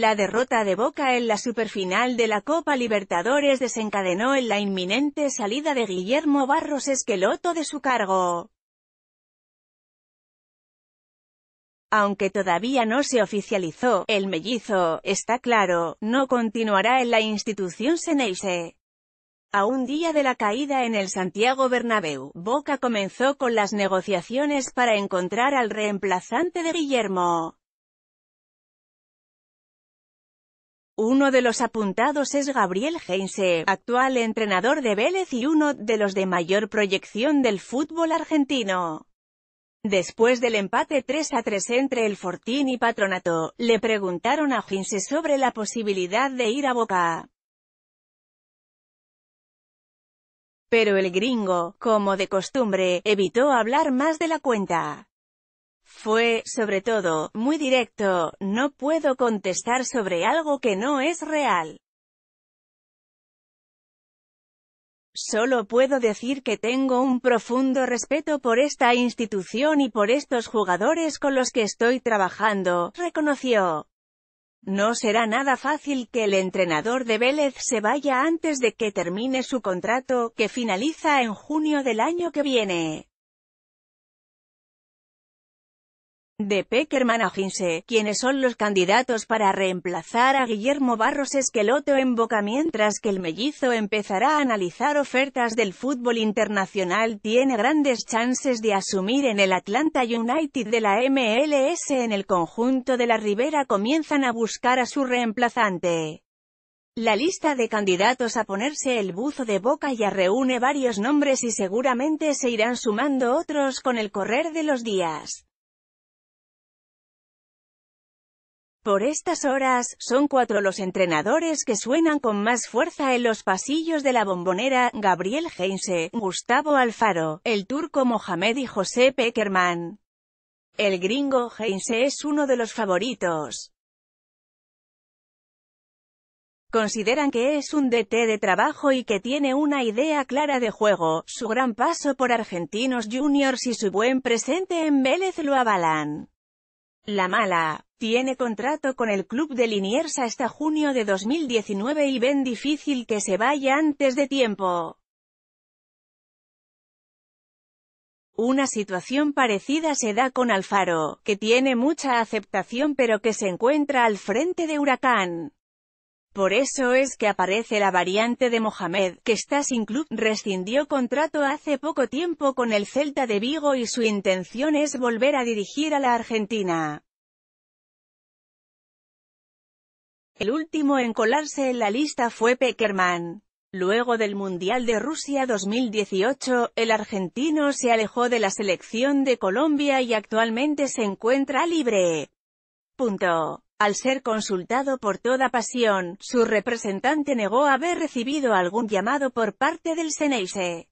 La derrota de Boca en la superfinal de la Copa Libertadores desencadenó en la inminente salida de Guillermo Barros Esqueloto de su cargo. Aunque todavía no se oficializó, el mellizo, está claro, no continuará en la institución Seneise. A un día de la caída en el Santiago Bernabéu, Boca comenzó con las negociaciones para encontrar al reemplazante de Guillermo. Uno de los apuntados es Gabriel Heinze, actual entrenador de Vélez y uno de los de mayor proyección del fútbol argentino. Después del empate 3 a 3 entre el Fortín y Patronato, le preguntaron a Heinze sobre la posibilidad de ir a Boca. Pero el gringo, como de costumbre, evitó hablar más de la cuenta. Fue, sobre todo, muy directo, no puedo contestar sobre algo que no es real. Solo puedo decir que tengo un profundo respeto por esta institución y por estos jugadores con los que estoy trabajando, reconoció. No será nada fácil que el entrenador de Vélez se vaya antes de que termine su contrato, que finaliza en junio del año que viene. de Peckerman a Ginse, quienes son los candidatos para reemplazar a Guillermo Barros Esqueloto en Boca mientras que el mellizo empezará a analizar ofertas del fútbol internacional tiene grandes chances de asumir en el Atlanta United de la MLS en el conjunto de la Ribera comienzan a buscar a su reemplazante. La lista de candidatos a ponerse el buzo de boca ya reúne varios nombres y seguramente se irán sumando otros con el correr de los días. Por estas horas, son cuatro los entrenadores que suenan con más fuerza en los pasillos de la bombonera, Gabriel Heinze, Gustavo Alfaro, el turco Mohamed y José Peckerman. El gringo Heinze es uno de los favoritos. Consideran que es un DT de trabajo y que tiene una idea clara de juego, su gran paso por Argentinos Juniors y su buen presente en Vélez lo avalan. La Mala, tiene contrato con el club de Liniersa hasta junio de 2019 y ven difícil que se vaya antes de tiempo. Una situación parecida se da con Alfaro, que tiene mucha aceptación pero que se encuentra al frente de Huracán. Por eso es que aparece la variante de Mohamed, que está sin club, rescindió contrato hace poco tiempo con el Celta de Vigo y su intención es volver a dirigir a la Argentina. El último en colarse en la lista fue Peckerman. Luego del Mundial de Rusia 2018, el argentino se alejó de la selección de Colombia y actualmente se encuentra libre. Punto. Al ser consultado por toda pasión, su representante negó haber recibido algún llamado por parte del Seneise.